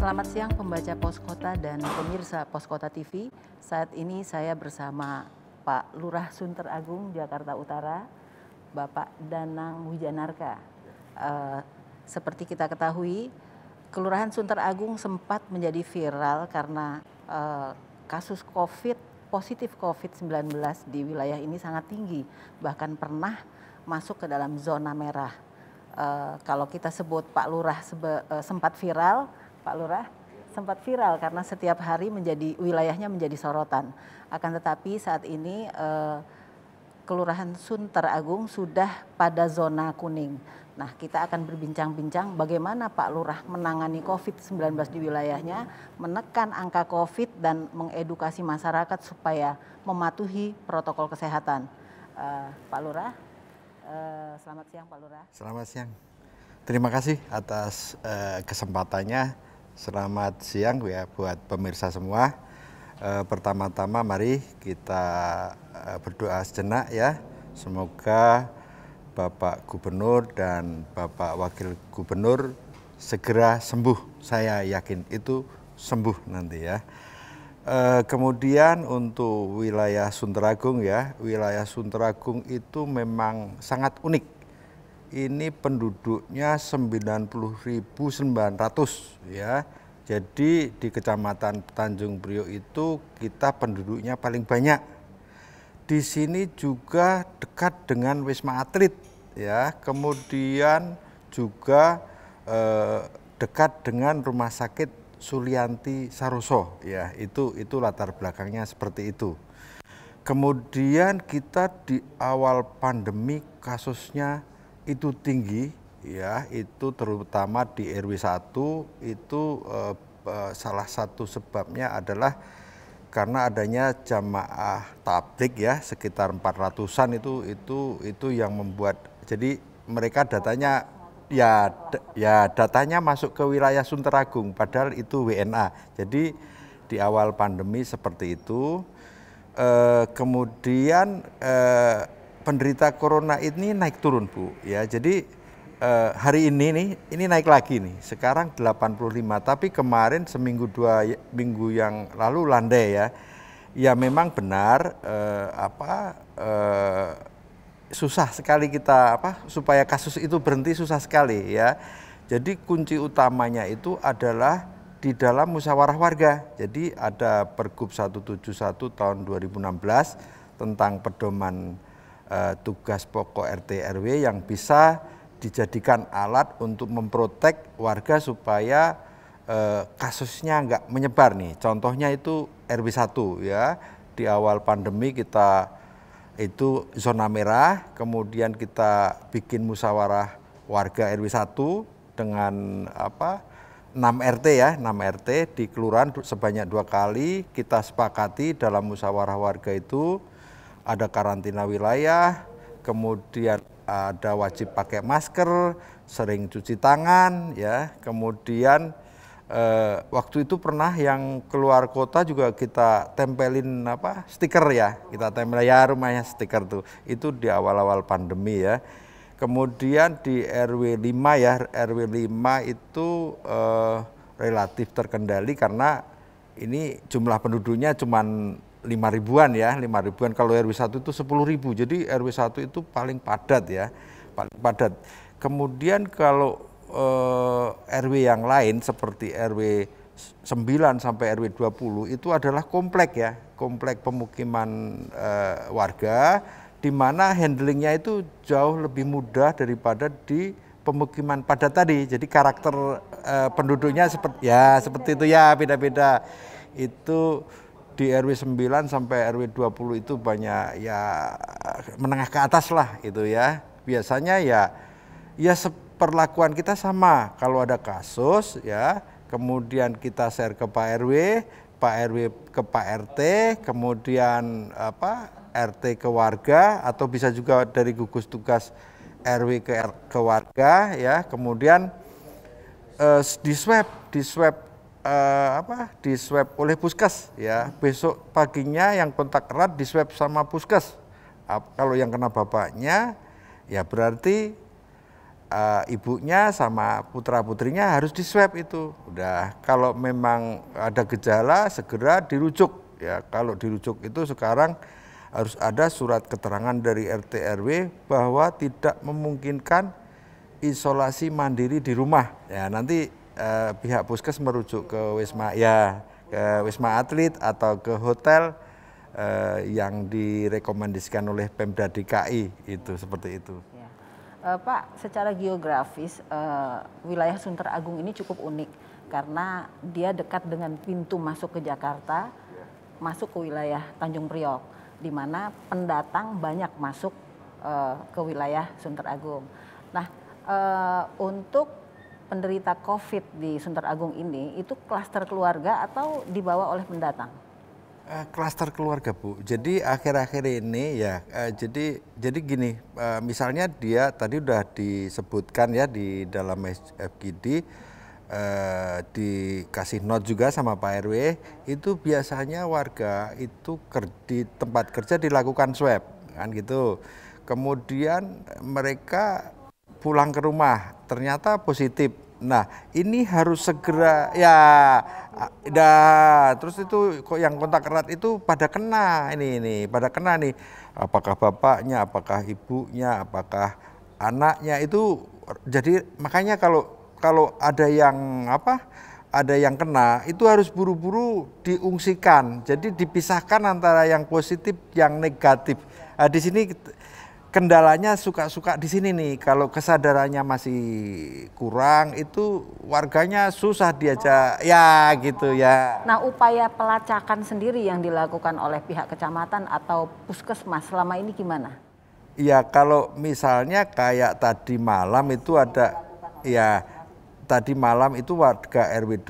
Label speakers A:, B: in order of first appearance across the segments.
A: Selamat siang pembaca Poskota dan pemirsa Poskota TV. Saat ini saya bersama Pak Lurah Sunter Agung Jakarta Utara, Bapak Danang Wijanarka. Uh, seperti kita ketahui, Kelurahan Sunter Agung sempat menjadi viral karena uh, kasus COVID positif COVID-19 di wilayah ini sangat tinggi, bahkan pernah masuk ke dalam zona merah. Uh, kalau kita sebut Pak Lurah sebe, uh, sempat viral, Pak Lurah sempat viral karena setiap hari menjadi wilayahnya menjadi sorotan. Akan tetapi saat ini eh, Kelurahan Sunter Agung sudah pada zona kuning. Nah, kita akan berbincang-bincang bagaimana Pak Lurah menangani COVID-19 di wilayahnya, menekan angka COVID dan mengedukasi masyarakat supaya mematuhi protokol kesehatan. Eh, Pak Lurah, eh, selamat siang Pak Lurah.
B: Selamat siang. Terima kasih atas eh, kesempatannya Selamat siang ya buat pemirsa semua. E, Pertama-tama mari kita eh, berdoa sejenak ya. Semoga Bapak Gubernur dan Bapak Wakil Gubernur segera sembuh. Saya yakin itu sembuh nanti ya. E, kemudian untuk wilayah Sunteragung ya, wilayah Sunteragung itu memang sangat unik ini penduduknya 90.900 ya. Jadi di Kecamatan Tanjung Priok itu kita penduduknya paling banyak. Di sini juga dekat dengan Wisma Atlet ya. Kemudian juga eh, dekat dengan Rumah Sakit Sulianti Saroso ya. Itu itu latar belakangnya seperti itu. Kemudian kita di awal pandemi kasusnya itu tinggi ya itu terutama di RW 1 itu eh, eh, salah satu sebabnya adalah karena adanya jamaah tablik ya sekitar 400-an itu itu itu yang membuat jadi mereka datanya ya ya datanya masuk ke wilayah Sunteragung padahal itu WNA. Jadi di awal pandemi seperti itu. E, kemudian e, penderita corona ini naik turun Bu ya. Jadi eh, hari ini nih ini naik lagi nih. Sekarang 85 tapi kemarin seminggu dua minggu yang lalu landai ya. Ya memang benar eh, apa eh, susah sekali kita apa supaya kasus itu berhenti susah sekali ya. Jadi kunci utamanya itu adalah di dalam musyawarah warga. Jadi ada Pergub 171 tahun 2016 tentang pedoman uh, tugas pokok RT RW yang bisa dijadikan alat untuk memprotek warga supaya uh, kasusnya nggak menyebar nih. Contohnya itu RW 1 ya. Di awal pandemi kita itu zona merah, kemudian kita bikin musyawarah warga RW 1 dengan apa? 6 RT ya, 6 RT di kelurahan sebanyak dua kali kita sepakati dalam musyawarah warga itu ada karantina wilayah, kemudian ada wajib pakai masker, sering cuci tangan, ya. Kemudian eh, waktu itu pernah yang keluar kota juga kita tempelin apa stiker ya, kita tempel ya rumahnya stiker tuh. Itu di awal-awal pandemi ya. Kemudian di RW 5 ya, RW 5 itu eh, relatif terkendali karena ini jumlah penduduknya cuma lima ribuan ya, lima ribuan. Kalau RW 1 itu sepuluh ribu. Jadi RW 1 itu paling padat ya, paling padat. Kemudian kalau eh, RW yang lain seperti RW 9 sampai RW 20 itu adalah komplek ya, komplek pemukiman eh, warga di mana handlingnya itu jauh lebih mudah daripada di pemukiman padat tadi. Jadi karakter eh, penduduknya seperti ya seperti itu ya beda-beda. Itu di RW 9 sampai RW 20 itu banyak ya menengah ke atas lah itu ya. Biasanya ya ya perlakuan kita sama. Kalau ada kasus ya, kemudian kita share ke Pak RW, Pak RW ke Pak RT, kemudian apa RT ke warga atau bisa juga dari gugus tugas RW ke ke warga ya. Kemudian eh, di swab, di swab uh, apa di swab oleh puskes ya besok paginya yang kontak erat di swab sama puskes kalau yang kena bapaknya ya berarti uh, ibunya sama putra putrinya harus di swab itu udah kalau memang ada gejala segera dirujuk ya kalau dirujuk itu sekarang harus ada surat keterangan dari RT RW bahwa tidak memungkinkan isolasi mandiri di rumah ya nanti eh, pihak puskes merujuk ke wisma ya ke wisma atlet atau ke hotel eh, yang direkomendasikan oleh Pemda DKI itu seperti itu.
A: Ya. Uh, Pak, secara geografis uh, wilayah Sunter Agung ini cukup unik karena dia dekat dengan pintu masuk ke Jakarta, ya. masuk ke wilayah Tanjung Priok, di mana pendatang banyak masuk uh, ke wilayah Sunter Agung. Nah, untuk penderita COVID di Sunter Agung ini itu klaster keluarga atau dibawa oleh pendatang?
B: Eh, klaster keluarga bu. Jadi akhir-akhir ini ya, uh, jadi jadi gini, uh, misalnya dia tadi udah disebutkan ya di dalam FGD eh, dikasih note juga sama Pak RW itu biasanya warga itu ker, di tempat kerja dilakukan swab kan gitu kemudian mereka pulang ke rumah ternyata positif. Nah, ini harus segera ya dah ya, terus itu kok yang kontak erat itu pada kena ini ini, pada kena nih. Apakah bapaknya, apakah ibunya, apakah anaknya itu jadi makanya kalau kalau ada yang apa? ada yang kena itu harus buru-buru diungsikan. Jadi dipisahkan antara yang positif yang negatif. Nah, di sini kendalanya suka-suka di sini nih. Kalau kesadarannya masih kurang, itu warganya susah diajak. Ya gitu ya.
A: Nah upaya pelacakan sendiri yang dilakukan oleh pihak kecamatan atau puskesmas selama ini gimana?
B: Ya kalau misalnya kayak tadi malam itu ada, ya tadi malam itu warga RW 2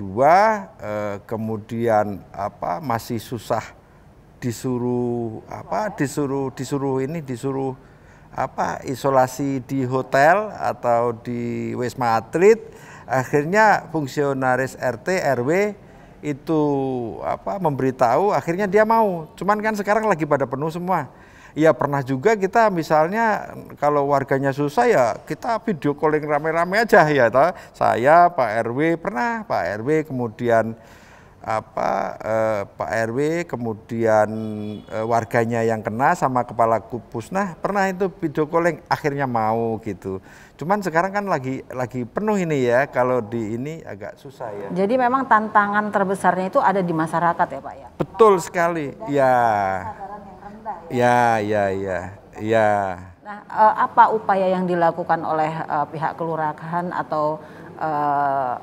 B: eh, kemudian apa masih susah disuruh apa disuruh disuruh ini disuruh apa isolasi di hotel atau di wisma atlet akhirnya fungsionaris RT RW itu apa memberitahu akhirnya dia mau cuman kan sekarang lagi pada penuh semua ya pernah juga kita misalnya kalau warganya susah ya kita video calling rame-rame aja ya toh. saya Pak RW pernah Pak RW kemudian apa eh, Pak RW kemudian eh, warganya yang kena sama kepala nah pernah itu video calling akhirnya mau gitu. Cuman sekarang kan lagi lagi penuh ini ya kalau di ini agak susah ya.
A: Jadi memang tantangan terbesarnya itu ada di masyarakat ya Pak ya.
B: Betul sekali. ya. ya. Rendah, ya. Ya ya ya. Ya.
A: Nah, eh, apa upaya yang dilakukan oleh eh, pihak kelurahan atau eh,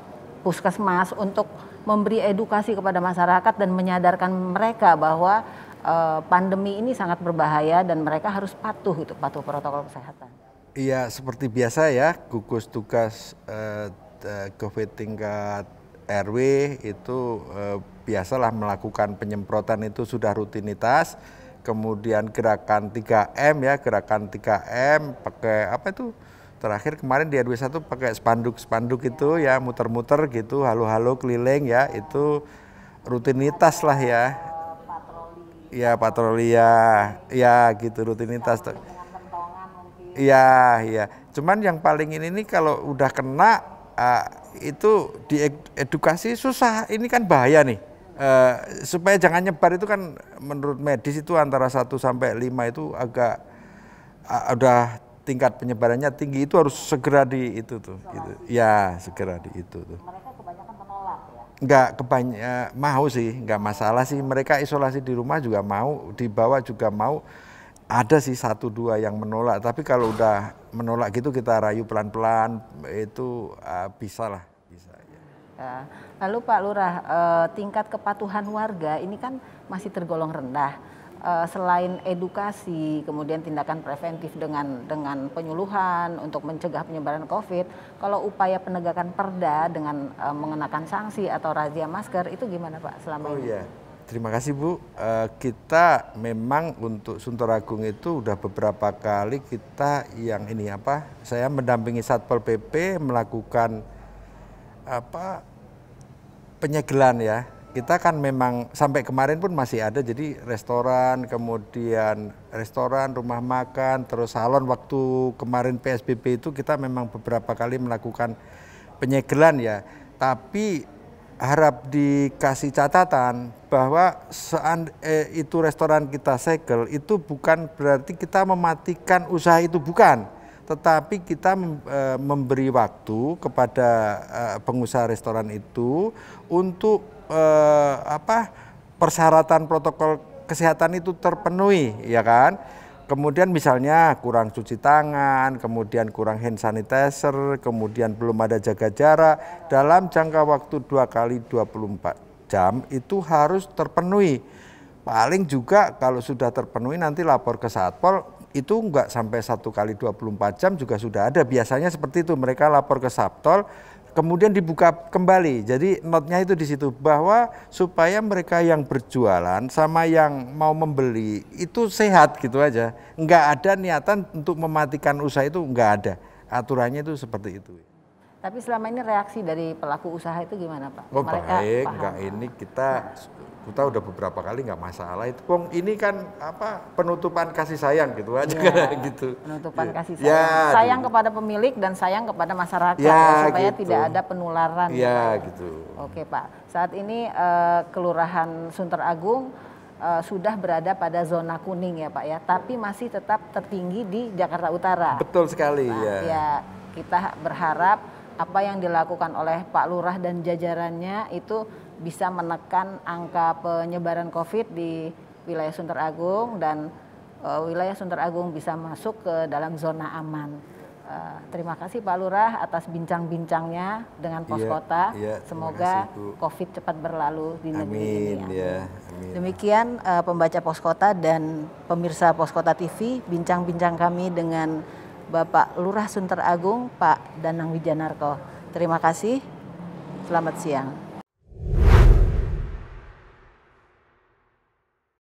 A: puskesmas untuk memberi edukasi kepada masyarakat dan menyadarkan mereka bahwa uh, pandemi ini sangat berbahaya dan mereka harus patuh itu patuh protokol kesehatan.
B: Iya, seperti biasa ya, gugus tugas uh, COVID tingkat RW itu uh, biasalah melakukan penyemprotan itu sudah rutinitas kemudian gerakan 3M ya, gerakan 3M pakai apa itu? terakhir kemarin di RW1 pakai spanduk-spanduk itu ya muter-muter gitu halo-halo keliling ya itu rutinitas lah ya ya patroli ya ya gitu rutinitas Iya, iya. Cuman yang paling ini nih kalau udah kena uh, itu diedukasi susah. Ini kan bahaya nih. Uh, supaya jangan nyebar itu kan menurut medis itu antara 1 sampai 5 itu agak uh, udah tingkat penyebarannya tinggi itu harus segera di itu tuh gitu. ya segera di itu tuh mereka kebanyakan menolak ya kebanyak ya, mau sih nggak masalah sih mereka isolasi di rumah juga mau di bawah juga mau ada sih satu dua yang menolak tapi kalau udah menolak gitu kita rayu pelan pelan itu uh, bisa lah bisa
A: ya. ya. lalu Pak Lurah eh, tingkat kepatuhan warga ini kan masih tergolong rendah uh, selain edukasi, kemudian tindakan preventif dengan dengan penyuluhan untuk mencegah penyebaran COVID, kalau upaya penegakan perda dengan uh, mengenakan sanksi atau razia masker itu gimana Pak selama oh, ini?
B: Yeah. Terima kasih Bu. Uh, kita memang untuk Sunter Agung itu sudah beberapa kali kita yang ini apa? Saya mendampingi Satpol PP melakukan apa penyegelan ya kita kan memang sampai kemarin pun masih ada jadi restoran, kemudian restoran, rumah makan, terus salon waktu kemarin PSBB itu kita memang beberapa kali melakukan penyegelan ya. Tapi harap dikasih catatan bahwa eh, itu restoran kita segel itu bukan berarti kita mematikan usaha itu bukan tetapi kita e, memberi waktu kepada e, pengusaha restoran itu untuk e, apa persyaratan protokol kesehatan itu terpenuhi ya kan kemudian misalnya kurang cuci tangan kemudian kurang hand sanitizer kemudian belum ada jaga jarak dalam jangka waktu dua kali 24 jam itu harus terpenuhi paling juga kalau sudah terpenuhi nanti lapor ke Satpol itu nggak sampai satu kali 24 jam juga sudah ada. Biasanya seperti itu mereka lapor ke Sabtol, kemudian dibuka kembali. Jadi notnya itu di situ bahwa supaya mereka yang berjualan sama yang mau membeli itu sehat gitu aja. Nggak ada niatan untuk mematikan usaha itu nggak ada. Aturannya itu seperti itu.
A: Tapi selama ini reaksi dari pelaku usaha itu gimana Pak? Oh Mereka baik, enggak
B: ini kita nah. Kita udah beberapa kali nggak masalah itu Wong ini kan apa penutupan kasih sayang gitu aja ya, gitu penutupan ya. kasih sayang ya, sayang
A: gitu. kepada pemilik dan sayang kepada masyarakat ya, ya, supaya gitu. tidak ada penularan ya
B: gitu, gitu. oke
A: pak saat ini uh, kelurahan Sunter Agung uh, sudah berada pada zona kuning ya Pak ya, tapi masih tetap tertinggi di Jakarta Utara. Betul
B: sekali nah, ya. Ya,
A: kita berharap apa yang dilakukan oleh Pak Lurah dan jajarannya itu bisa menekan angka penyebaran COVID di wilayah Sunter Agung dan uh, wilayah Sunter Agung bisa masuk ke dalam zona aman. Uh, terima kasih Pak Lurah atas bincang-bincangnya dengan pos yeah, kota. Yeah, iya, Semoga kasih, COVID cepat berlalu di amin, negeri ini. Ya. Yeah, amin. Demikian uh, pembaca pos kota dan pemirsa pos kota TV bincang-bincang kami dengan Bapak Lurah Sunter Agung Pak Danang Wijanarko. Terima kasih. Selamat siang.